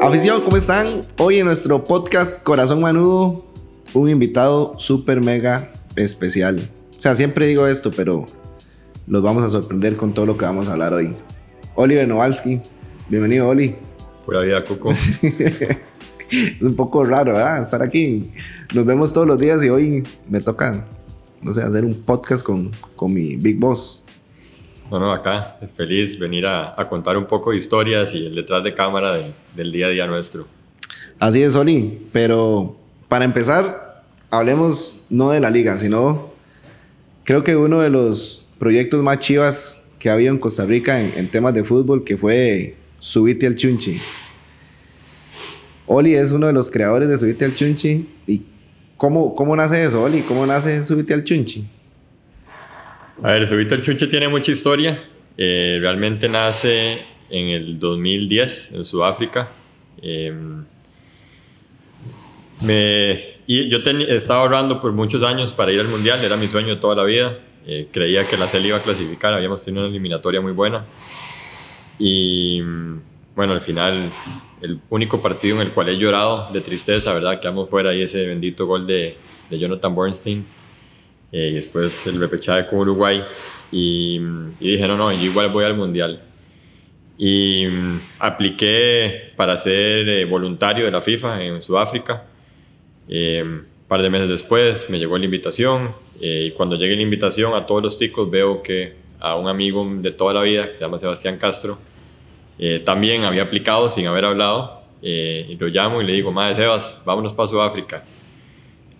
Afición, ¿cómo están? Hoy en nuestro podcast Corazón Manudo, un invitado súper mega especial. O sea, siempre digo esto, pero los vamos a sorprender con todo lo que vamos a hablar hoy. Oliver Nowalski, bienvenido, Oli. Buena vida, Coco. es un poco raro, ¿verdad? Estar aquí. Nos vemos todos los días y hoy me toca, no sé, hacer un podcast con, con mi Big Boss. Bueno, no, acá, feliz venir a, contar un poco de historias y el detrás de cámara del, día a día nuestro. Así es, Oli, pero para empezar, hablemos no de la liga, sino creo que uno de los proyectos más chivas que ha habido en Costa Rica en, temas de fútbol, que fue Subite al Chunchi. Oli es uno de los creadores de Subite al Chunchi. ¿Y cómo, cómo nace eso, Oli? ¿Cómo nace Subite al Chunchi? A ver, Subito el Chunche tiene mucha historia. Eh, realmente nace en el 2010 en Sudáfrica. Eh, yo estaba ahorrando por muchos años para ir al mundial, era mi sueño de toda la vida. Eh, creía que la CEL iba a clasificar, habíamos tenido una eliminatoria muy buena. Y bueno, al final, el único partido en el cual he llorado de tristeza, ¿verdad? Quedamos fuera y ese bendito gol de, de Jonathan Bernstein. Eh, y después el repechaje con Uruguay y, y dije, no, no, yo igual voy al Mundial. Y mm, apliqué para ser eh, voluntario de la FIFA en Sudáfrica. un eh, par de meses después me llegó la invitación y cuando llegué la invitación a todos los ticos veo que a un amigo de toda la vida que se llama Sebastián Castro también había aplicado sin haber hablado y lo llamo y le digo, madre Sebas, vámonos para Sudáfrica.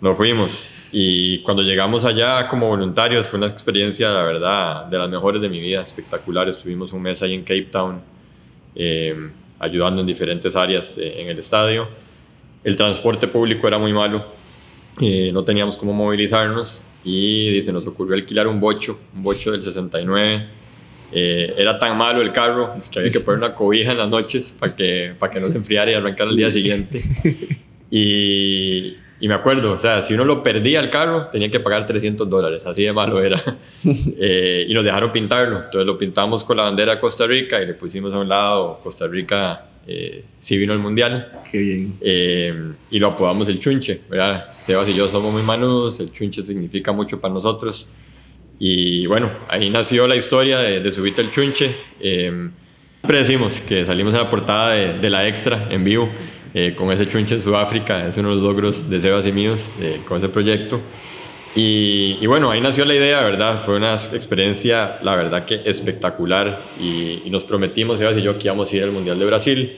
Nos fuimos y cuando llegamos allá como voluntarios fue una experiencia, la verdad, de las mejores de mi vida, espectacular. Estuvimos un mes ahí en Cape Town, em, ayudando en diferentes áreas eh, en el estadio. El transporte público era muy malo, eh, no teníamos cómo movilizarnos y se nos ocurrió alquilar un bocho, un bocho del 69. Eh, era tan malo el carro que había que poner una cobija en las noches para que, para que no se enfriara y arrancara el día siguiente. Y, y me acuerdo, o sea, si uno lo perdía el carro, tenía que pagar 300 dólares, así de malo era. Eh, y nos dejaron pintarlo. Entonces lo pintamos con la bandera de Costa Rica y le pusimos a un lado Costa Rica eh, si vino al mundial. Qué bien. Eh, y lo apodamos el chunche, ¿verdad? Sebas y yo somos muy manudos, el chunche significa mucho para nosotros. Y bueno, ahí nació la historia de, de el chunche. Eh, siempre decimos que salimos a la portada de, de la extra en vivo. Eh, con ese chunche en Sudáfrica, es uno de los logros de Sebas y míos eh, con ese proyecto. Y, bueno, ahí nació la idea, ¿verdad? Fue una experiencia, la verdad que espectacular y, nos prometimos, Sebas y yo, que íbamos a ir al Mundial de Brasil.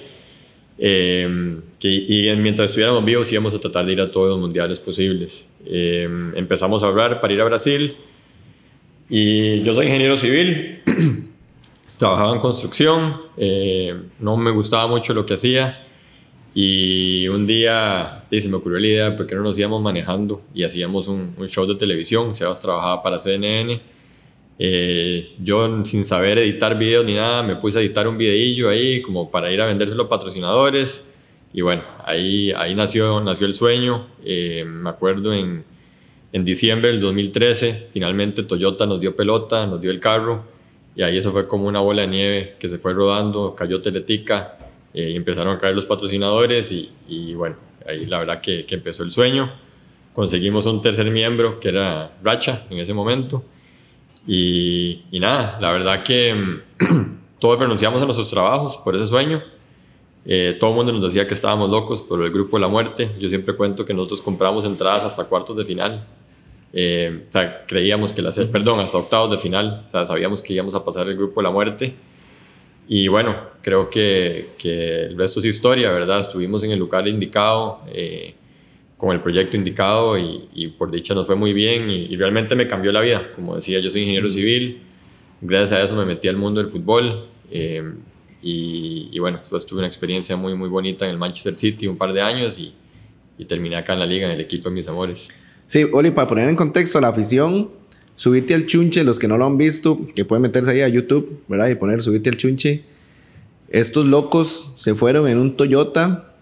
Eh, y mientras estuviéramos vivos íbamos a tratar de ir a todos los mundiales posibles. empezamos a hablar para ir a Brasil y yo soy ingeniero civil, trabajaba en construcción, no me gustaba mucho lo que hacía y un día se me ocurrió la idea, porque no nos íbamos manejando y hacíamos un, un show de televisión? Sebas trabajaba para CNN. Eh, yo sin saber editar videos ni nada, me puse a editar un videillo ahí como para ir a vendérselo a patrocinadores. Y bueno, ahí, ahí nació, nació el sueño. Eh, me acuerdo en, en diciembre del 2013, finalmente Toyota nos dio pelota, nos dio el carro. Y ahí eso fue como una bola de nieve que se fue rodando, cayó Teletica eh, empezaron a caer los patrocinadores y, bueno, ahí la verdad que, empezó el sueño. Conseguimos un tercer miembro que era Racha en ese momento y, nada, la verdad que mm, todos renunciamos a nuestros trabajos por ese sueño. Eh, todo el mundo nos decía que estábamos locos por el grupo de la muerte. Yo siempre cuento que nosotros compramos entradas hasta cuartos de final. Eh, o sea, creíamos que la, perdón, hasta octavos de final. O sea, sabíamos que íbamos a pasar el grupo de la muerte y bueno, creo que, que, el resto es historia, ¿verdad? Estuvimos en el lugar indicado, eh, con el proyecto indicado y, por dicha nos fue muy bien y, realmente me cambió la vida. Como decía, yo soy ingeniero mm. civil, gracias a eso me metí al mundo del fútbol eh, y, y, bueno, después tuve una experiencia muy, muy bonita en el Manchester City un par de años y, terminé acá en la liga, en el equipo de mis amores. Sí, Oli, para poner en contexto, la afición Subite al chunche, los que no lo han visto, que pueden meterse ahí a YouTube, ¿verdad? Y poner subite al chunche. Estos locos se fueron en un Toyota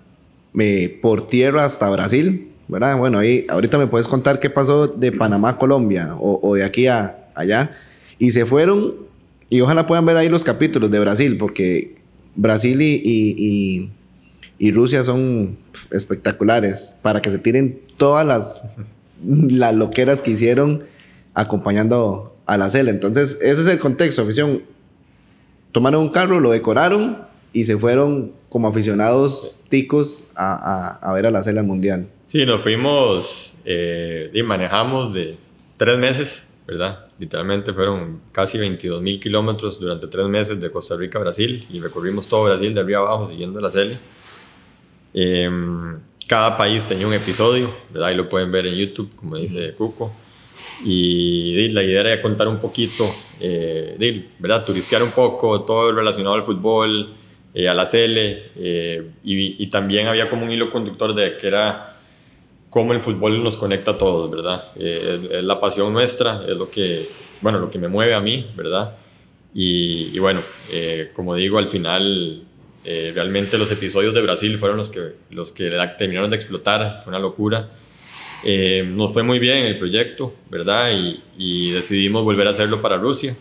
eh, por tierra hasta Brasil, ¿verdad? Bueno, ahí ahorita me puedes contar qué pasó de Panamá a Colombia o, de aquí a allá. Y se fueron, y ojalá puedan ver ahí los capítulos de Brasil, porque Brasil y, y, y Rusia son espectaculares para que se tiren todas las, las loqueras que hicieron acompañando a la cela. Entonces, ese es el contexto, afición. Tomaron un carro, lo decoraron y se fueron como aficionados ticos a, a, a ver a la al mundial. Sí, nos fuimos eh, y manejamos de tres meses, ¿verdad? Literalmente fueron casi 22 mil kilómetros durante tres meses de Costa Rica a Brasil y recorrimos todo Brasil de arriba abajo siguiendo la Sele. Em, cada país tenía un episodio, ¿verdad? Y lo pueden ver en YouTube, como dice Cuco. Y la idea era contar un poquito, eh, ¿verdad? un poco, todo relacionado al fútbol, eh, a la Cele, eh, y, también había como un hilo conductor de que era cómo el fútbol nos conecta a todos, ¿verdad? Eh, es, la pasión nuestra, es lo que, bueno, lo que me mueve a mí, ¿verdad? Y, y bueno, como digo, al final realmente los episodios de Brasil fueron los que, los que terminaron de explotar, fue una locura. Eh, nos fue muy bien el proyecto, ¿verdad? Y, decidimos volver a hacerlo para Rusia.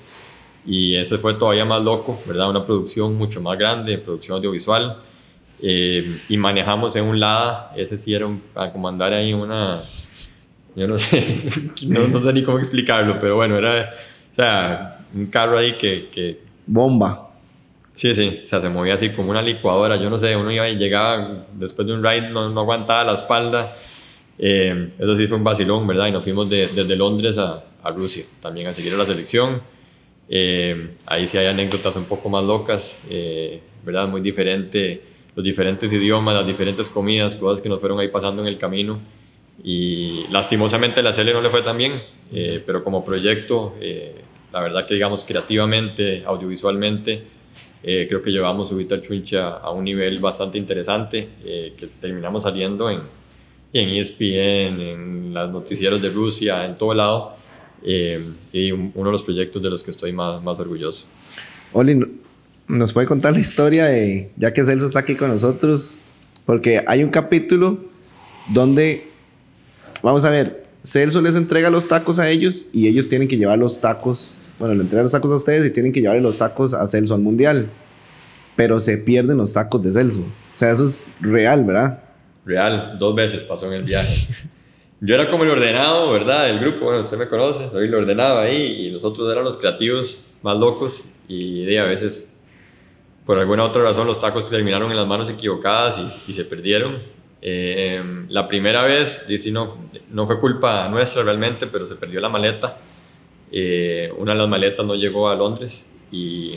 Y eso fue todavía más loco, ¿verdad? Una producción mucho más grande, producción audiovisual. Eh, y manejamos en un lado, ese sí era un, comandar ahí una... Yo no sé, no, sé ni cómo explicarlo, pero bueno, era un carro ahí que, Bomba. Sí, sí, se movía así como una licuadora, yo no sé, uno iba y llegaba después de un ride, no aguantaba la espalda Em, eso sí fue un vacilón, ¿verdad? Y nos fuimos desde Londres a, Rusia también a seguir a la selección. Em, ahí sí hay anécdotas un poco más locas, eh, ¿verdad? Muy diferente, los diferentes idiomas, las diferentes comidas, cosas que nos fueron ahí pasando en el camino. Y lastimosamente la serie no le fue tan bien, eh, pero como proyecto, eh, la verdad que digamos creativamente, audiovisualmente, creo que llevamos Ubita al Chuncha a un nivel bastante interesante, que terminamos saliendo en, en ESPN, en las noticieros de Rusia, en todo lado. Eh, y uno de los proyectos de los que estoy más, más orgulloso. Oli, ¿nos puede contar la historia de, ya que Celso está aquí con nosotros? Porque hay un capítulo donde, vamos a ver, Celso les entrega los tacos a ellos y ellos tienen que llevar los tacos, bueno, le entregan los tacos a ustedes y tienen que llevar los tacos a Celso al Mundial. Pero se pierden los tacos de Celso. O sea, eso es real, ¿verdad? real, dos veces pasó en el viaje. Yo era como el ordenado, ¿verdad? El grupo, bueno, usted me conoce, soy el ordenado ahí y los otros eran los creativos más locos y de, a veces por alguna otra razón los tacos terminaron en las manos equivocadas y, se perdieron. Eh, la primera vez, sí, no, no fue culpa nuestra realmente, pero se perdió la maleta. Eh, una de las maletas no llegó a Londres y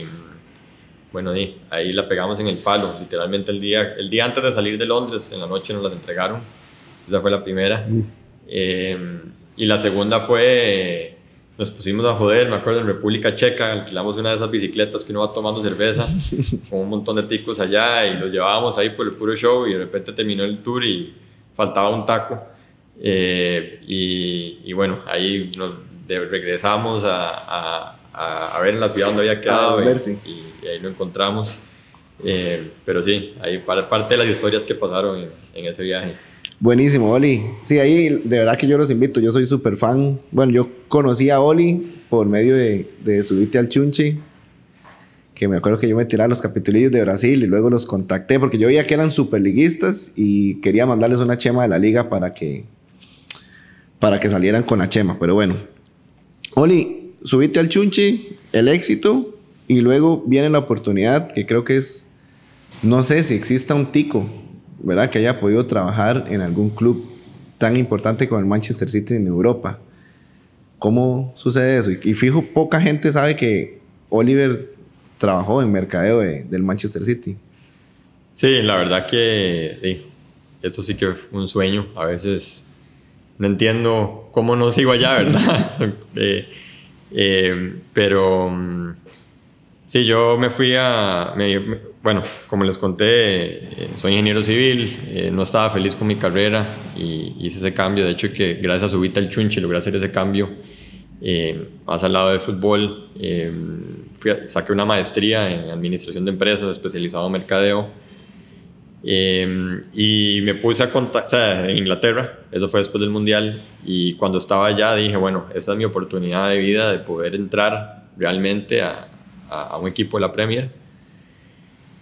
bueno, ahí, la pegamos en el palo. Literalmente el día, el día antes de salir de Londres, en la noche nos las entregaron. Esa fue la primera. Mm. Eh, y la segunda fue, nos pusimos a joder, me acuerdo, en República Checa alquilamos una de esas bicicletas que uno va tomando cerveza con un montón de ticos allá y los llevábamos ahí por el puro show y de repente terminó el tour y faltaba un taco. Eh, y, bueno, ahí nos regresamos a a, ver en la ciudad donde había quedado ver, y, ahí lo encontramos. Eh, pero sí, ahí parte de las historias que pasaron en, ese viaje. Buenísimo, Oli. Sí, ahí de verdad que yo los invito, yo soy súper fan. Bueno, yo conocí a Oli por medio de, de Subite al Chunchi que me acuerdo que yo me tiraba los capitulillos de Brasil y luego los contacté porque yo veía que eran superliguistas y quería mandarles una chema de la liga para que, para que salieran con la chema. Pero bueno, Oli, subiste al chunchi el éxito, y luego viene la oportunidad que creo que es, no sé si exista un tico, ¿verdad? Que haya podido trabajar en algún club tan importante como el Manchester City en Europa. ¿Cómo sucede eso? Y, fijo, poca gente sabe que Oliver trabajó en mercadeo del Manchester City. Sí, la verdad que sí, esto sí que fue un sueño. A veces no entiendo cómo no sigo allá, ¿verdad? eh, eh, pero sí, yo me fui a... bueno, como les conté, eh, soy ingeniero civil, eh, no estaba feliz con mi carrera y hice ese cambio. De hecho, que gracias a Subita el Chunchi logré hacer ese cambio eh, más al lado de fútbol. saqué una maestría en administración de empresas, especializado en mercadeo. Em, y me puse a contactar o sea, en Inglaterra, eso fue después del Mundial, y cuando estaba allá dije, bueno, esa es mi oportunidad de vida de poder entrar realmente a, a, un equipo de la Premier.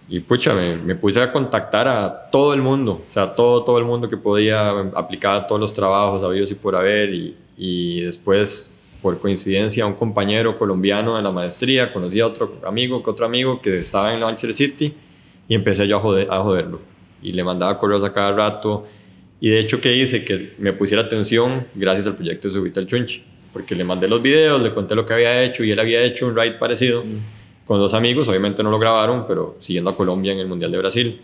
Y pucha, me, puse a contactar a todo el mundo, o sea, todo, todo el mundo que podía aplicar a todos los trabajos habidos y por haber, y, y después por coincidencia un compañero colombiano de la maestría, conocí a otro amigo, que otro amigo que estaba en la Manchester City y empecé yo a, joder, a joderlo y le mandaba correos a cada rato. Y de hecho, que hice? Que me pusiera atención gracias al proyecto de Subita al Chunchi, porque le mandé los videos, le conté lo que había hecho y él había hecho un ride parecido mm. con dos amigos. Obviamente no lo grabaron, pero siguiendo a Colombia en el Mundial de Brasil.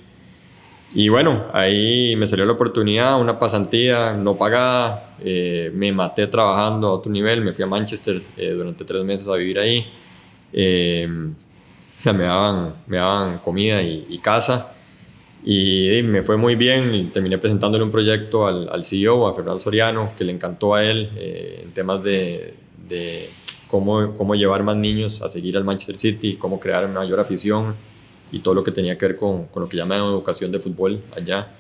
Y bueno, ahí me salió la oportunidad, una pasantía no pagada, eh, me maté trabajando a otro nivel, me fui a Manchester eh, durante tres meses a vivir ahí. Eh, me, daban, me daban comida y, y casa y, me fue muy bien y terminé presentándole un proyecto al, al CEO, a Fernando Soriano, que le encantó a él eh, en temas de, de cómo, cómo, llevar más niños a seguir al Manchester City, cómo crear una mayor afición y todo lo que tenía que ver con, con lo que llaman educación de fútbol allá.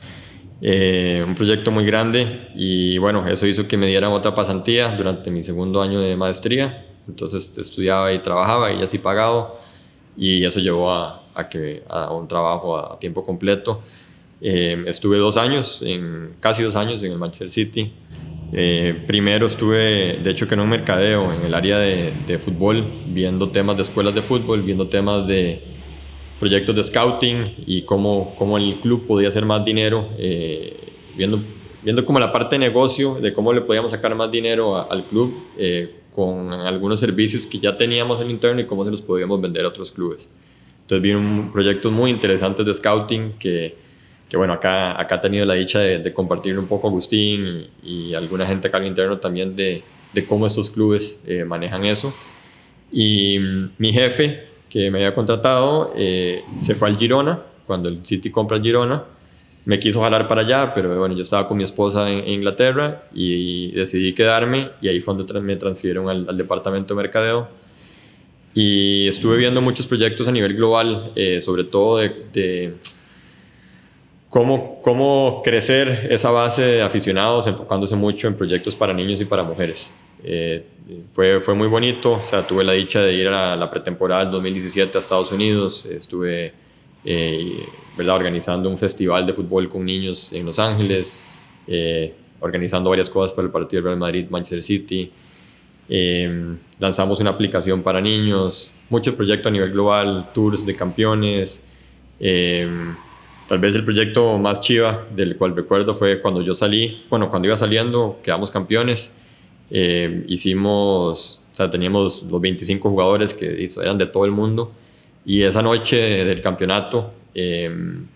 Eh, un proyecto muy grande y bueno, eso hizo que me dieran otra pasantía durante mi segundo año de maestría. Entonces estudiaba y trabajaba y así pagado y eso llevó a, a que, a un trabajo a, tiempo completo. Em, estuve dos años, en, casi dos años en el Manchester City. Eh, primero estuve, de hecho que en un mercadeo, en el área de, de fútbol, viendo temas de escuelas de fútbol, viendo temas de, proyectos de scouting y cómo, cómo, el club podía hacer más dinero, eh, viendo, viendo como la parte de negocio, de cómo le podíamos sacar más dinero al club, eh, con algunos servicios que ya teníamos en interno y cómo se los podíamos vender a otros clubes. Entonces vino proyecto muy interesante de scouting que, bueno, acá, acá ha tenido la dicha de, compartir un poco Agustín y, alguna gente acá al interno también de, cómo estos clubes eh, manejan eso. Y mm, mi jefe, que me había contratado, eh, se fue al Girona, cuando el City compra el Girona, me quiso jalar para allá, pero bueno, yo estaba con mi esposa en, Inglaterra y decidí quedarme y ahí fue donde me transfirieron al, departamento de mercadeo. Y estuve viendo muchos proyectos a nivel global, eh, sobre todo de, Cómo, crecer esa base de aficionados enfocándose mucho en proyectos para niños y para mujeres. Eh, fue, fue muy bonito, o sea, tuve la dicha de ir a la pretemporada del 2017 a Estados Unidos, estuve eh, ¿verdad? organizando un festival de fútbol con niños en Los Ángeles, eh, organizando varias cosas para el partido del Real Madrid-Manchester City. Eh, lanzamos una aplicación para niños, muchos proyectos a nivel global, tours de campeones. tal vez el proyecto más chiva del cual recuerdo fue cuando yo salí, bueno, cuando iba saliendo, quedamos campeones. hicimos, o sea, teníamos los 25 jugadores que eran de todo el mundo y esa noche del campeonato em,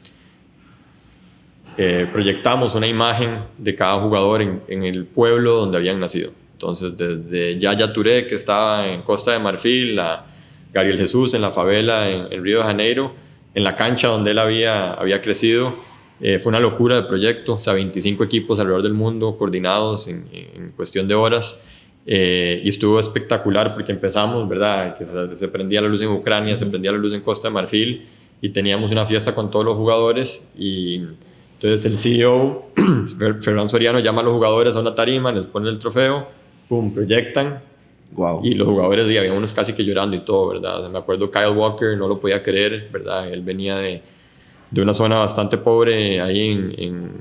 eh, proyectamos una imagen de cada jugador en, el pueblo donde habían nacido. Entonces, desde Yaya Touré, que estaba en Costa de Marfil, a Gabriel Jesús en la favela en, Río de Janeiro, en la cancha donde él había, había crecido, eh, fue una locura el proyecto, o sea, 25 equipos alrededor del mundo coordinados en, en cuestión de horas. Eh, y estuvo espectacular porque empezamos, ¿verdad? Que se, prendía la luz en Ucrania, se prendía la luz en Costa de Marfil y teníamos una fiesta con todos los jugadores y entonces el CEO, Fernando Soriano, llama a los jugadores a una tarima, les pone el trofeo, pum, proyectan. Y los jugadores, y había unos casi que llorando y todo, ¿verdad? me acuerdo Kyle Walker, no lo podía creer, ¿verdad? Él venía de, de una zona bastante pobre ahí en,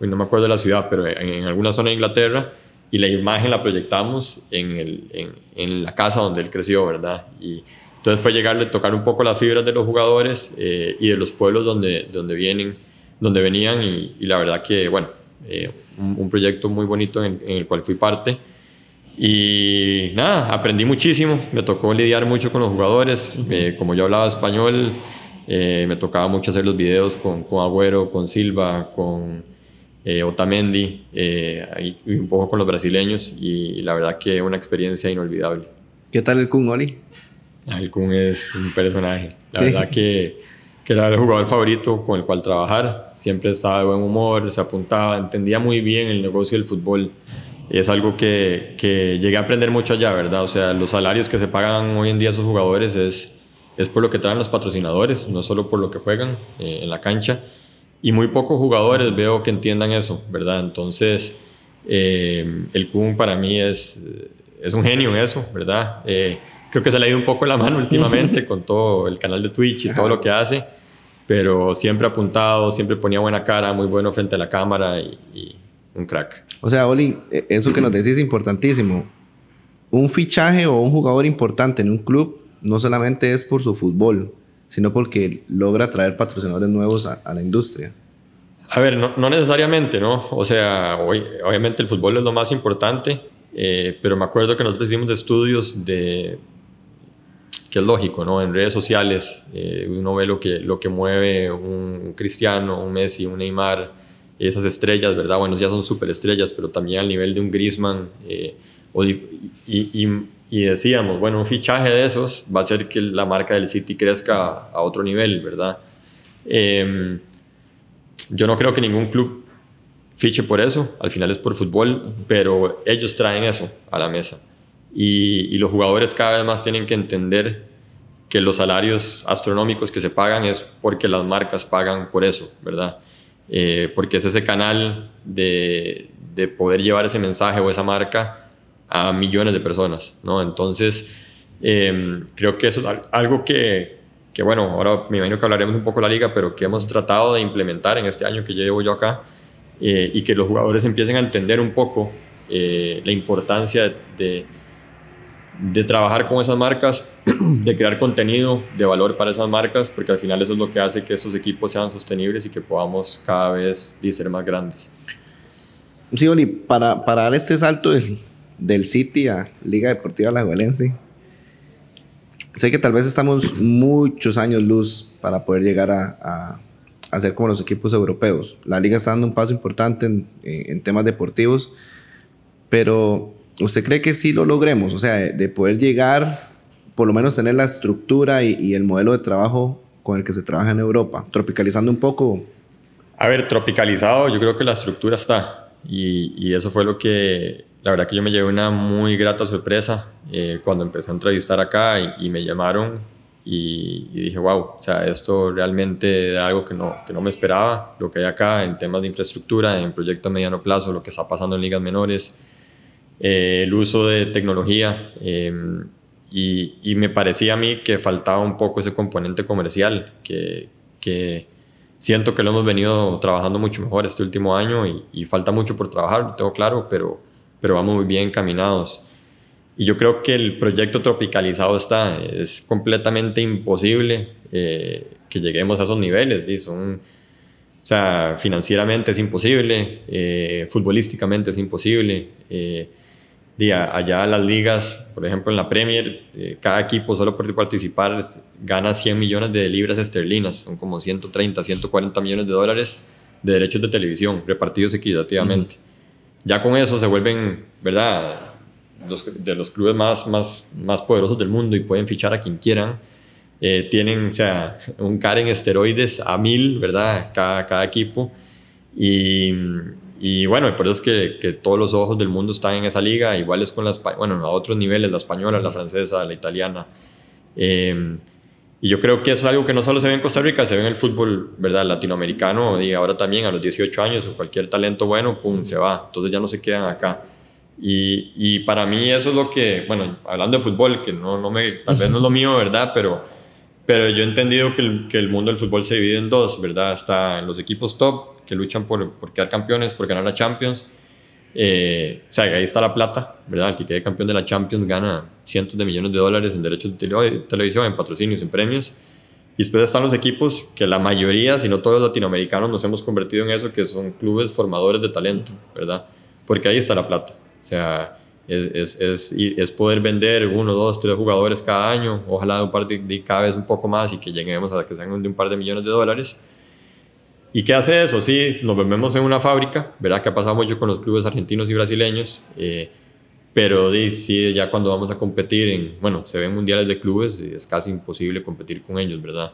no me acuerdo de la ciudad, pero en alguna zona de Inglaterra y la imagen la proyectamos en, el, en, la casa donde él creció, ¿verdad? Y entonces fue llegarle, tocar un poco las fibras de los jugadores eh, y de los pueblos donde, donde vienen, donde venían y, la verdad que, bueno, eh, un, proyecto muy bonito en, el cual fui parte. Y nada, aprendí muchísimo, me tocó lidiar mucho con los jugadores, eh, como yo hablaba español, me tocaba mucho hacer los videos con, con Agüero, con Silva, con... Eh, Otamendi, eh, y un poco con los brasileños y, la verdad que una experiencia inolvidable. ¿Qué tal el Kun Oli? Ah, el Kun es un personaje, la verdad que, era el jugador favorito con el cual trabajar, siempre estaba de buen humor, se apuntaba, entendía muy bien el negocio del fútbol. Es algo que, que llegué a aprender mucho allá, ¿verdad? O sea, los salarios que se pagan hoy en día a esos jugadores es, es por lo que traen los patrocinadores, no solo por lo que juegan eh, en la cancha. Y muy pocos jugadores veo que entiendan eso, ¿verdad? Entonces, eh, el Kun para mí es, eh, es un genio en eso, ¿verdad? Eh, creo que se le ha ido un poco la mano últimamente con todo el canal de Twitch y todo lo que hace, pero siempre apuntado, siempre ponía buena cara, muy bueno frente a la cámara y, y un crack. O sea, Oli, e, eso que nos decís es importantísimo. Un fichaje o un jugador importante en un club no solamente es por su fútbol, sino porque logra traer patrocinadores nuevos a, la industria. A ver, no, necesariamente, ¿no? O sea, hoy, obviamente el fútbol es lo más importante, eh, pero me acuerdo que nosotros hicimos estudios de que es lógico, ¿no? En redes sociales eh, uno ve lo que, lo que mueve un Cristiano, un Messi, un Neymar, esas estrellas, ¿verdad? Bueno, ya son superestrellas, pero también al nivel de un Griezmann eh, y y decíamos, bueno, un fichaje de esos va a hacer que la marca del City crezca a otro nivel, ¿verdad? Em, yo no creo que ningún club fiche por eso, al final es por fútbol, pero ellos traen eso a la mesa. Y, los jugadores cada vez más tienen que entender que los salarios astronómicos que se pagan es porque las marcas pagan por eso, ¿verdad? Eh, porque es ese canal de, de poder llevar ese mensaje o esa marca a millones de personas, ¿no? Entonces, em, creo que eso es algo que, que, bueno, ahora me imagino que hablaremos un poco de la liga, pero que hemos tratado de implementar en este año que llevo yo acá eh, y que los jugadores empiecen a entender un poco eh, la importancia de, de trabajar con esas marcas, de crear contenido de valor para esas marcas, porque al final eso es lo que hace que esos equipos sean sostenibles y que podamos cada vez ser más grandes. Sí, Oli, para, para dar este salto es del City a Liga Deportiva La Valencia. Sé que tal vez estamos muchos años luz para poder llegar a, a, ser como los equipos europeos. La liga está dando un paso importante en, eh, temas deportivos, pero ¿usted cree que sí lo logremos? O sea, de, poder llegar, por lo menos tener la estructura y, el modelo de trabajo con el que se trabaja en Europa, tropicalizando un poco. A ver, tropicalizado, yo creo que la estructura está. y, eso fue lo que la verdad que yo me llevé una muy grata sorpresa eh, cuando empecé a entrevistar acá y, me llamaron y, dije, wow, o sea, esto realmente era algo que no, que no me esperaba, lo que hay acá en temas de infraestructura, en proyectos a mediano plazo, lo que está pasando en ligas menores, eh, el uso de tecnología. Em, y, y, me parecía a mí que faltaba un poco ese componente comercial, que, que siento que lo hemos venido trabajando mucho mejor este último año y, y falta mucho por trabajar, lo tengo claro, pero pero vamos muy bien encaminados. Y yo creo que el proyecto tropicalizado está, es completamente imposible eh, que lleguemos a esos niveles. Son, o sea, financieramente es imposible, eh, futbolísticamente es imposible. Eh, allá las ligas, por ejemplo en la Premier, eh, cada equipo solo por participar gana 100 millones de libras esterlinas, son como 130, 140 millones de dólares de derechos de televisión repartidos equitativamente ya con eso se vuelven, ¿verdad? Los, de los clubes más, más, más poderosos del mundo y pueden fichar a quien quieran. Eh, tienen, o sea, un en esteroides a mil, ¿verdad? Cada, cada equipo. Y, y bueno, por eso es que, todos los ojos del mundo están en esa liga, iguales con las, bueno, a otros niveles, la española, la francesa, la italiana. Eh, y yo creo que eso es algo que no solo se ve en Costa Rica, se ve en el fútbol, ¿verdad? Latinoamericano, y ahora también a los 18 años, o cualquier talento bueno, pum, se va. Entonces ya no se quedan acá. Y, y para mí eso es lo que, bueno, hablando de fútbol, que no, no me, tal vez no es lo mío, ¿verdad? Pero, pero yo he entendido que el, que el mundo del fútbol se divide en dos, ¿verdad? Está en los equipos top, que luchan por, por quedar campeones, por ganar la Champions, eh, o sea, ahí está la plata, ¿verdad? El que quede campeón de la Champions gana cientos de millones de dólares en derechos de televisión, en patrocinios, en premios. Y después están los equipos que la mayoría, si no todos los latinoamericanos, nos hemos convertido en eso, que son clubes formadores de talento, ¿verdad? Porque ahí está la plata. O sea, es, es, poder vender uno, dos, tres jugadores cada año, ojalá de un par de, de, cada vez un poco más y que lleguemos a que sean de un par de millones de dólares ¿Y qué hace eso? Sí, nos volvemos en una fábrica, ¿verdad? Que ha pasado mucho con los clubes argentinos y brasileños, eh, pero sí, ya cuando vamos a competir en, bueno, se ven mundiales de clubes, es casi imposible competir con ellos, ¿verdad?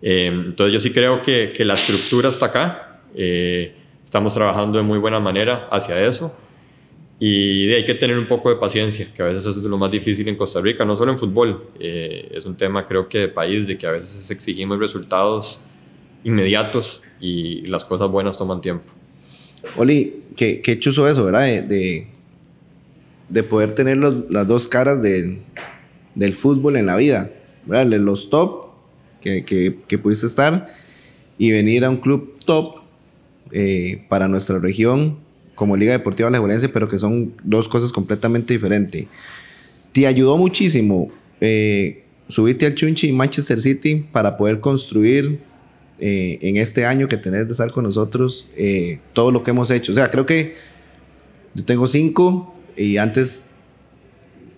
Eh, entonces yo sí creo que, la estructura está acá, eh, estamos trabajando de muy buena manera hacia eso y hay que tener un poco de paciencia, que a veces eso es lo más difícil en Costa Rica, no solo en fútbol, es un tema creo que de país, de que a veces exigimos resultados inmediatos y las cosas buenas toman tiempo. Oli, qué, qué chuzo eso, ¿verdad? De, de, poder tener las dos caras del fútbol en la vida, ¿verdad? Los top que, que, pudiste estar y venir a un club top eh, para nuestra región como Liga Deportiva Alajuelense, pero que son dos cosas completamente diferentes. Te ayudó muchísimo eh, subirte al Chunchi y Manchester City para poder construir eh, en este año que tenés de estar con nosotros, eh, todo lo que hemos hecho. O sea, creo que yo tengo cinco y antes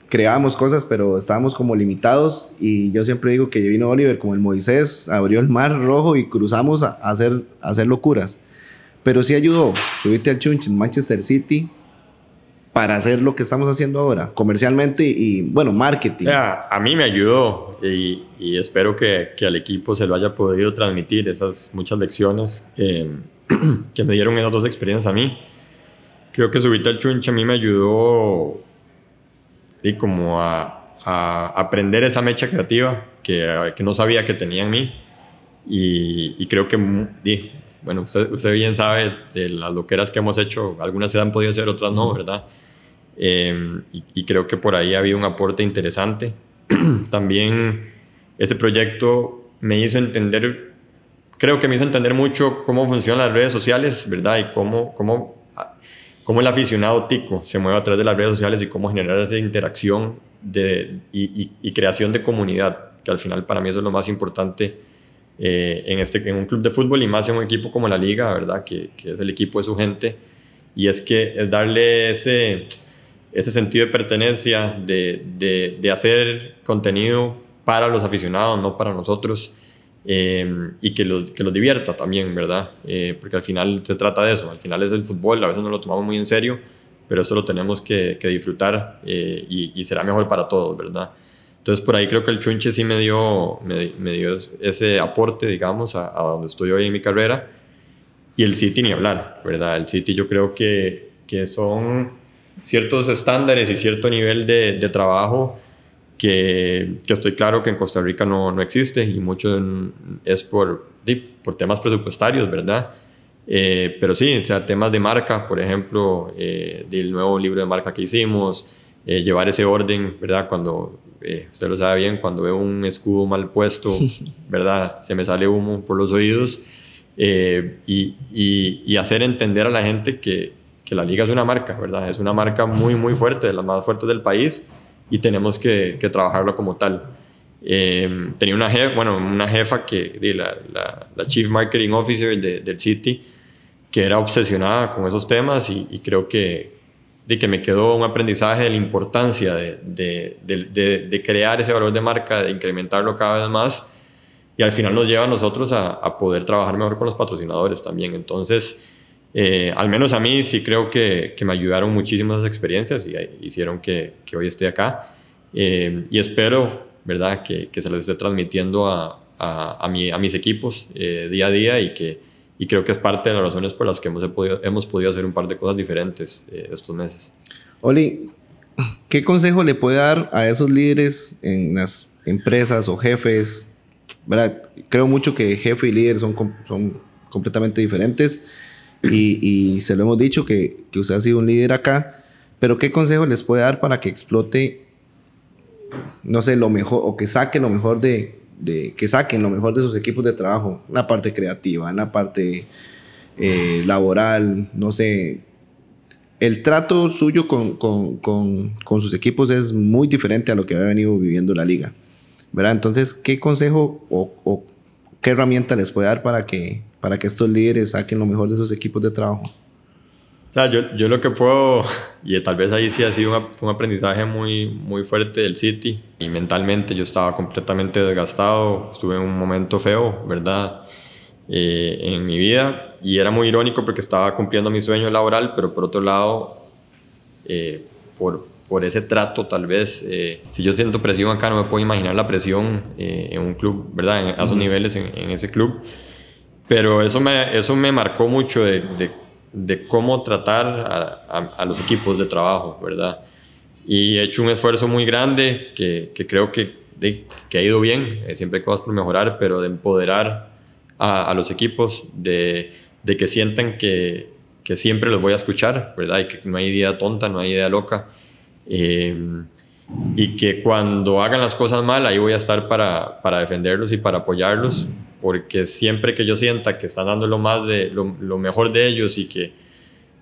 creábamos cosas, pero estábamos como limitados. Y yo siempre digo que vino Oliver como el Moisés, abrió el mar rojo y cruzamos a, hacer, hacer locuras. Pero sí ayudó. Subiste al Chunch en Manchester City, para hacer lo que estamos haciendo ahora, comercialmente y, bueno, marketing? a mí me ayudó y, espero que, al equipo se lo haya podido transmitir esas muchas lecciones em, que me dieron esas dos experiencias a mí. Creo que Subita El chunche a mí me ayudó y como a, a aprender esa mecha creativa que, no sabía que tenía en mí. Y, creo que, mm, bueno, usted, usted, bien sabe de las loqueras que hemos hecho, algunas se han podido hacer, otras no, ¿verdad? Em, y, creo que por ahí había un aporte interesante. También este proyecto me hizo entender, creo que me hizo entender mucho cómo funcionan las redes sociales, ¿verdad? Y cómo, cómo, ah, cómo el aficionado tico se mueve a través de las redes sociales y cómo generar esa interacción de, y, creación de comunidad, que al final para mí eso es lo más importante. Eh, en, este, en un club de fútbol y más en un equipo como la liga, ¿verdad? Que, que es el equipo de su gente. Y es que es darle ese, ese sentido de pertenencia, de, de, de hacer contenido para los aficionados, no para nosotros, eh, y que los, que divierta también, ¿verdad? Eh, porque al final se trata de eso, al final es el fútbol, a veces no lo tomamos muy en serio, pero eso lo tenemos que, que disfrutar eh, y, será mejor para todos, ¿verdad? Entonces por ahí creo que el chunche sí me dio, me, dio ese aporte, digamos, a, a, donde estoy hoy en mi carrera, y el City ni hablar, ¿verdad? El City yo creo que, que son ciertos estándares y cierto nivel de, trabajo que, estoy claro que en Costa Rica no, existe y mucho es por, por temas presupuestarios, ¿verdad? Eh, pero sí, o sea, temas de marca, por ejemplo, eh, del nuevo libro de marca que hicimos, eh, llevar ese orden, ¿verdad? Cuando, usted lo sabe bien, cuando veo un escudo mal puesto, ¿verdad? Se me sale humo por los oídos y hacer entender a la gente que, que la liga es una marca, ¿verdad? Es una marca muy, muy fuerte, de las más fuertes del país y tenemos que, trabajarlo como tal. Eh, tenía una jefa, bueno, una jefa que, la, la, Chief Marketing Officer de, del City, que era obsesionada con esos temas y, creo que, de que me quedó un aprendizaje de la importancia de, crear ese valor de marca, de incrementarlo cada vez más y al final nos lleva a nosotros a, a poder trabajar mejor con los patrocinadores también. Entonces, eh, al menos a mí sí creo que, que me ayudaron muchísimo esas experiencias y eh, hicieron que, que hoy esté acá. Eh, y espero, ¿verdad?, que, que, se les esté transmitiendo a, a, a mis equipos día a día y que y creo que es parte de las razones por las que hemos podido, hemos podido hacer un par de cosas diferentes estos meses. Oli, ¿qué consejo le puede dar a esos líderes en las empresas o jefes? ¿Verdad? Creo mucho que jefe y líder son, son completamente diferentes y, se lo hemos dicho que, usted ha sido un líder acá, pero ¿qué consejo les puede dar para que explote, no sé, lo mejor, o que saque lo mejor de, que saquen lo mejor de sus equipos de trabajo, una parte creativa, una la parte eh, laboral, no sé, el trato suyo con, sus equipos es muy diferente a lo que ha venido viviendo la liga. ¿verdad? Entonces, ¿qué consejo o, o, ¿qué herramienta les puede dar para que, para que estos líderes saquen lo mejor de sus equipos de trabajo? O sea, yo, yo lo que puedo, y tal vez ahí sí ha sido un, un aprendizaje muy, muy fuerte del City, y mentalmente yo estaba completamente desgastado, estuve en un momento feo, ¿verdad? Eh, en mi vida, y era muy irónico porque estaba cumpliendo mi sueño laboral, pero por otro lado, eh, por, por ese trato tal vez. Eh, si yo siento presión acá, no me puedo imaginar la presión eh, en un club, ¿verdad? En, a esos niveles en, ese club. Pero eso me, eso me marcó mucho de, de, cómo tratar a, a, los equipos de trabajo, ¿verdad? Y he hecho un esfuerzo muy grande que, que creo que, que ha ido bien. Eh, siempre hay cosas por mejorar, pero de empoderar a, a los equipos, de, de que sientan que, que siempre los voy a escuchar, ¿verdad? Y que no hay idea tonta, no hay idea loca Em, y que cuando hagan las cosas mal, ahí voy a estar para, para, defenderlos y para apoyarlos, porque siempre que yo sienta que están dando lo, más de, lo, mejor de ellos y que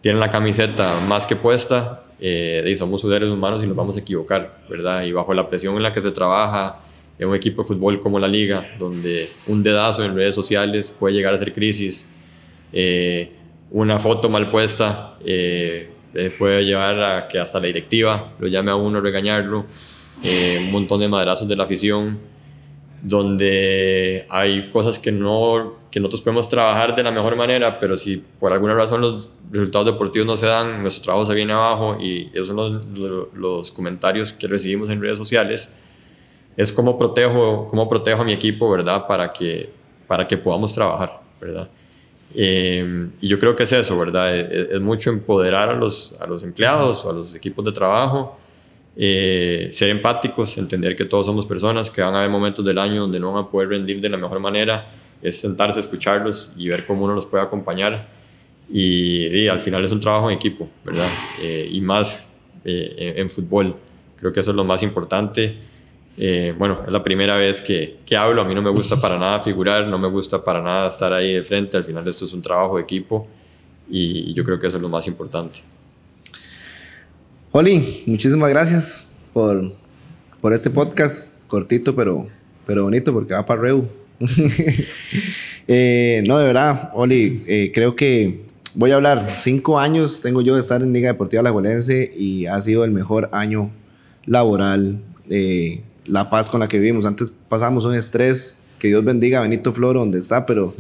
tienen la camiseta más que puesta, y eh, somos seres humanos y nos vamos a equivocar, ¿verdad? Y bajo la presión en la que se trabaja en un equipo de fútbol como la liga, donde un dedazo en redes sociales puede llegar a ser crisis, eh, una foto mal puesta eh, puede eh, llevar a que hasta la directiva lo llame a uno a regañarlo, eh, un montón de madrazos de la afición, donde hay cosas que, no, que nosotros podemos trabajar de la mejor manera, pero si por alguna razón los resultados deportivos no se dan, nuestro trabajo se viene abajo y esos son los, comentarios que recibimos en redes sociales. Es cómo protejo, cómo protejo a mi equipo, ¿verdad? Para que, para que podamos trabajar, ¿verdad? Em, y yo creo que es eso, ¿verdad? E, e, es, mucho empoderar a los, a los empleados o a los equipos de trabajo, eh, ser empáticos, entender que todos somos personas, que van a haber momentos del año donde no van a poder rendir de la mejor manera, es sentarse escucharlos y ver cómo uno los puede acompañar. Y, al final es un trabajo en equipo, ¿verdad? Eh, y más eh, en, fútbol. Creo que eso es lo más importante eh, bueno, es la primera vez que, hablo, a mí no me gusta para nada figurar, no me gusta para nada estar ahí de frente, al final esto es un trabajo de equipo y, yo creo que eso es lo más importante. Oli, muchísimas gracias por, por este podcast, cortito pero, pero bonito porque va para Reu. Eh, no, de verdad, Oli, eh, creo que voy a hablar, cinco años tengo yo de estar en Liga Deportiva Alajuelense y ha sido el mejor año laboral. Eh, la paz con la que vivimos. Antes pasamos un estrés, que Dios bendiga Benito Floro donde está, pero o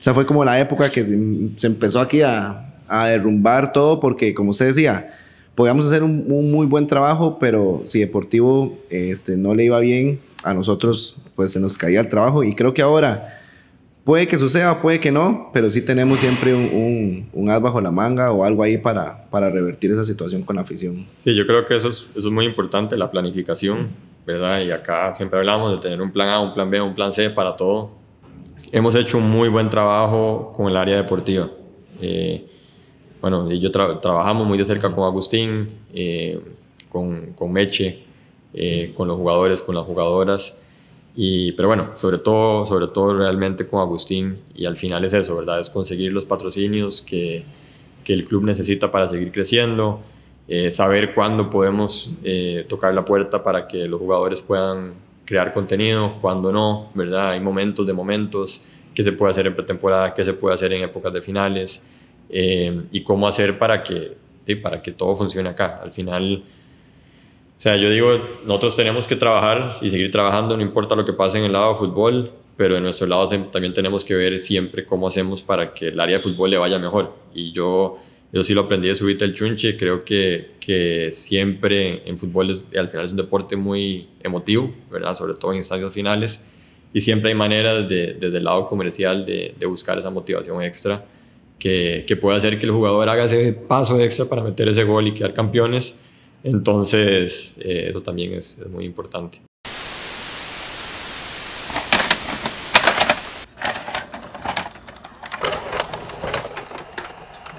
esa fue como la época que se, empezó aquí a, a derrumbar todo, porque como usted decía, podíamos hacer un, muy buen trabajo, pero si Deportivo este, no le iba bien, a nosotros pues se nos caía el trabajo y creo que ahora... Puede que suceda, puede que no, pero sí tenemos siempre un, un, as bajo la manga o algo ahí para, para revertir esa situación con la afición. Sí, yo creo que eso es, eso es muy importante, la planificación. ¿verdad? Y acá siempre hablamos de tener un plan A, un plan B, un plan C para todo. Hemos hecho un muy buen trabajo con el área deportiva. Eh, bueno, yo trabajamos muy de cerca con Agustín, eh, con, con, Meche, eh, con los jugadores, con las jugadoras. Y, pero bueno, sobre todo, sobre todo realmente con Agustín y al final es eso, ¿verdad? Es conseguir los patrocinios que, que el club necesita para seguir creciendo, eh, saber cuándo podemos eh, tocar la puerta para que los jugadores puedan crear contenido, cuándo no, ¿verdad? Hay momentos de momentos, qué se puede hacer en pretemporada, qué se puede hacer en épocas de finales eh, y cómo hacer para que, para que todo funcione acá. Al final... O sea, yo digo, nosotros tenemos que trabajar y seguir trabajando, no importa lo que pase en el lado de fútbol, pero en nuestro lado también tenemos que ver siempre cómo hacemos para que el área de fútbol le vaya mejor. Y yo yo sí lo aprendí de subirte el chunche. Creo que, que siempre en fútbol es, al final es un deporte muy emotivo, ¿verdad? Sobre todo en instancias finales. Y siempre hay maneras de, desde el lado comercial de, de buscar esa motivación extra que, que, puede hacer que el jugador haga ese paso extra para meter ese gol y quedar campeones. Entonces, eh, eso también es muy importante.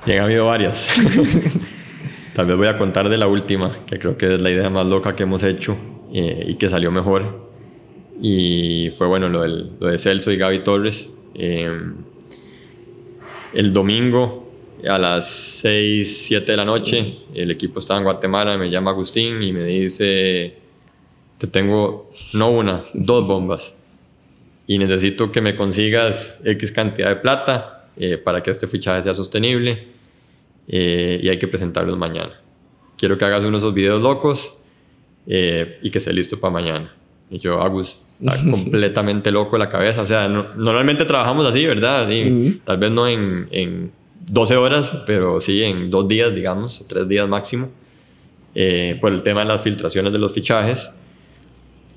Ya han habido varias. Tal vez voy a contar de la última, que creo que es la idea más loca que hemos hecho eh, y que salió mejor. Y fue bueno lo, del, de Celso y Gaby Torres. Em, el domingo a las 6, 7 de la noche, el equipo estaba en Guatemala, me llama Agustín y me dice, te tengo no una, dos bombas y necesito que me consigas X cantidad de plata eh, para que este fichaje sea sostenible eh, y hay que presentarlos mañana. Quiero que hagas uno de esos videos locos eh, y que esté listo para mañana. Y yo, Agus, está completamente loco la cabeza. O sea, normalmente trabajamos así, ¿verdad? Tal vez no en, 12 horas, pero sí en dos días, digamos, tres días máximo, por el tema de las filtraciones de los fichajes.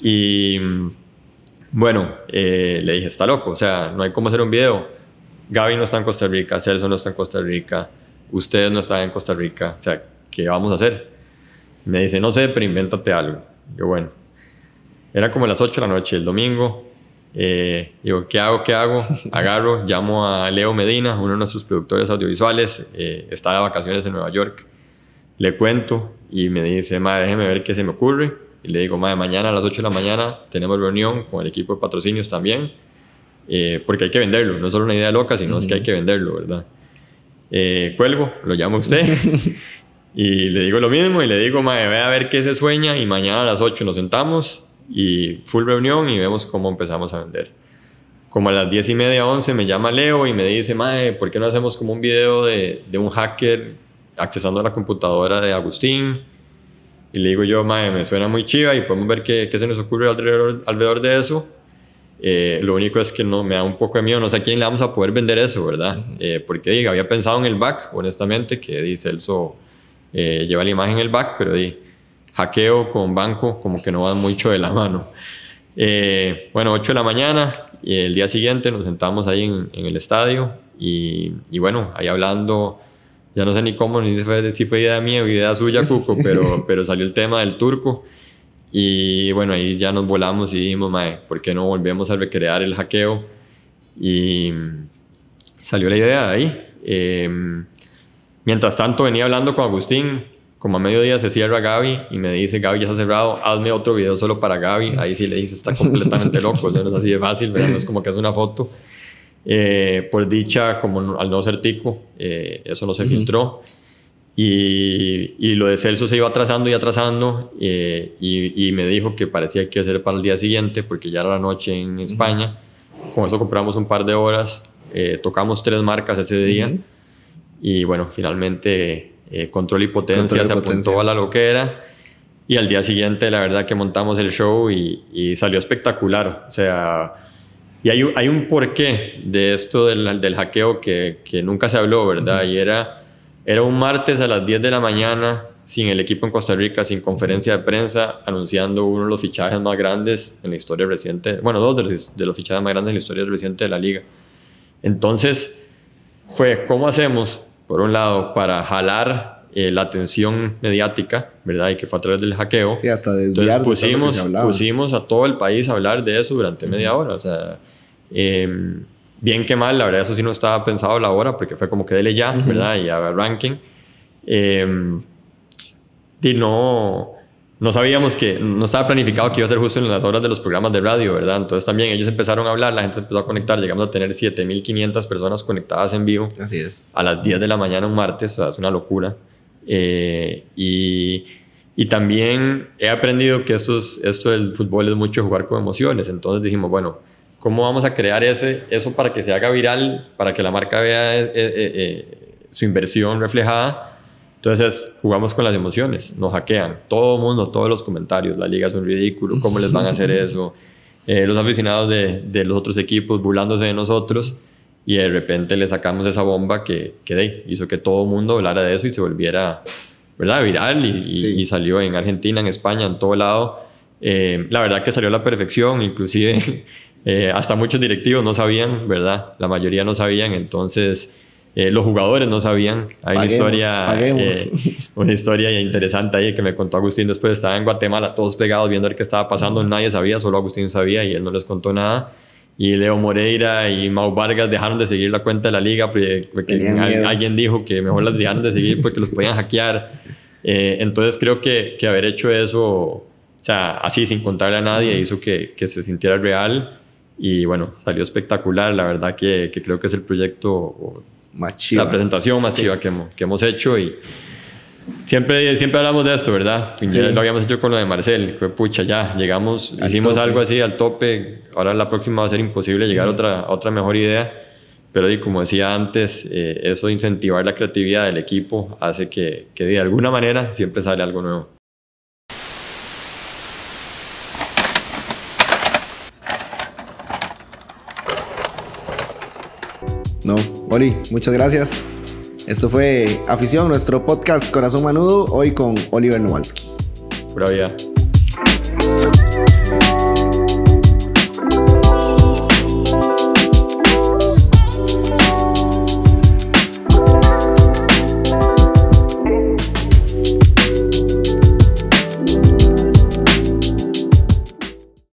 Y mm, bueno, le dije, está loco, o sea, no hay cómo hacer un video. Gaby no está en Costa Rica, Celso no está en Costa Rica, ustedes no están en Costa Rica, o sea, ¿qué vamos a hacer? Me dice, no sé, pero invéntate algo. Yo, bueno, era como las 8 de la noche, el domingo. Yo eh, digo, ¿qué hago? ¿Qué hago? Agarro, llamo a Leo Medina, uno de nuestros productores audiovisuales, eh, está de vacaciones en Nueva York. Le cuento y me dice, madre, déjeme ver qué se me ocurre. Y le digo, madre, mañana a las 8 de la mañana tenemos reunión con el equipo de patrocinios también eh, porque hay que venderlo, no es solo una idea loca, sino es que hay que venderlo, ¿verdad? Eh, cuelgo, lo llamo a usted y le digo lo mismo y le digo, mae, ve a ver qué se sueña y mañana a las 8 nos sentamos y full reunión y vemos cómo empezamos a vender. Como a las 10 y media, 11 me llama Leo y me dice, mae, ¿por qué no hacemos como un video de, un hacker accesando a la computadora de Agustín? Y le digo yo, mae, me suena muy chiva y podemos ver qué, se nos ocurre alrededor de eso eh, lo único es que no, me da un poco de miedo, no sé a quién le vamos a poder vender eso, ¿verdad? Eh, porque había pensado en el back, honestamente, que dice Celso eh, lleva la imagen en el back, pero di, hackeo con banco como que no va mucho de la mano. Eh, bueno, 8 de la mañana y el día siguiente nos sentamos ahí en, el estadio y, bueno, ahí hablando, ya no sé ni cómo, ni si fue, si fue idea mía o idea suya, Cuco, pero, pero salió el tema del turco. Y bueno, ahí ya nos volamos y dijimos, mae, ¿por qué no volvemos a recrear el hackeo? Y mm, salió la idea de ahí. Em, mientras tanto, venía hablando con Agustín. Como a mediodía se cierra Gaby y me dice, Gaby ya se ha cerrado, hazme otro video solo para Gaby. Ahí sí le dice, está completamente loco, eso no es así de fácil, es como que es una foto. Eh, por dicha, como al no ser tico, eh, eso no se filtró. Y, y, lo de Celso se iba atrasando y atrasando eh, y, y, me dijo que parecía que iba a ser para el día siguiente porque ya era la noche en España. Con eso compramos un par de horas, eh, tocamos tres marcas ese día y bueno, finalmente eh, Control y Potencia se apuntó a la loquera y al día siguiente la verdad que montamos el show y, y salió espectacular. O sea, y hay, hay un porqué de esto del, del hackeo que, que, nunca se habló, ¿verdad? Y era era un martes a las 10 de la mañana, sin el equipo en Costa Rica, sin conferencia de prensa, anunciando uno de los fichajes más grandes en la historia reciente, bueno, dos de los, fichajes más grandes en la historia reciente de la liga. Entonces, fue, ¿cómo hacemos, por un lado, para jalar eh, la atención mediática, ¿verdad? Y que fue a través del hackeo. Sí, hasta Entonces pusimos, pusimos a todo el país a hablar de eso durante media hora. O sea, em, bien que mal, la verdad eso sí no estaba pensado la hora porque fue como que dele ya, ¿verdad? Y ranking Eh, em, y no, no sabíamos que, no estaba planificado que iba a ser justo en las horas de los programas de radio, ¿verdad? Entonces también ellos empezaron a hablar, la gente se empezó a conectar, llegamos a tener 7.500 personas conectadas en vivo. Así es. A las 10 de la mañana un martes, o sea, es una locura. Eh, y, y, también he aprendido que esto, es, esto del fútbol es mucho jugar con emociones, entonces dijimos, bueno, ¿Cómo vamos a crear ese, eso para que se haga viral, para que la marca vea eh, eh, eh, su inversión reflejada? Entonces jugamos con las emociones, nos hackean, todo el mundo, todos los comentarios, la liga es un ridículo, ¿cómo les van a hacer eso? los aficionados de, los otros equipos burlándose de nosotros y de repente le sacamos esa bomba que, que hizo que todo el mundo hablara de eso y se volviera ¿verdad? viral y, salió en Argentina, en España, en todo lado. la verdad que salió a la perfección, inclusive eh, hasta muchos directivos no sabían, ¿verdad? La mayoría no sabían, entonces eh, los jugadores no sabían. Hay una historia, eh, una historia interesante ahí que me contó Agustín después. Estaba en Guatemala, todos pegados viendo el que estaba pasando, nadie sabía, solo Agustín sabía y él no les contó nada. Y Leo Moreira y Mau Vargas dejaron de seguir la cuenta de la liga porque, alguien dijo que mejor las dejaron de seguir porque los podían hackear. entonces creo que, que haber hecho eso, o sea, así sin contarle a nadie, hizo que, que se sintiera real y bueno, salió espectacular. La verdad que, que creo que es el proyecto, más la presentación más chiva que hemos, que hemos hecho. Y siempre, siempre hablamos de esto, ¿verdad? Lo habíamos hecho con lo de Marcel. Fue pucha, ya llegamos, hicimos algo así al tope. Ahora la próxima va a ser imposible llegar a, otra, otra mejor idea. Pero y como decía antes, eh, eso de incentivar la creatividad del equipo hace que, que de alguna manera siempre sale algo nuevo. No, Oli, muchas gracias. Esto fue Afición, nuestro podcast Corazón Manudo, hoy con Oliver Nowalski. Pura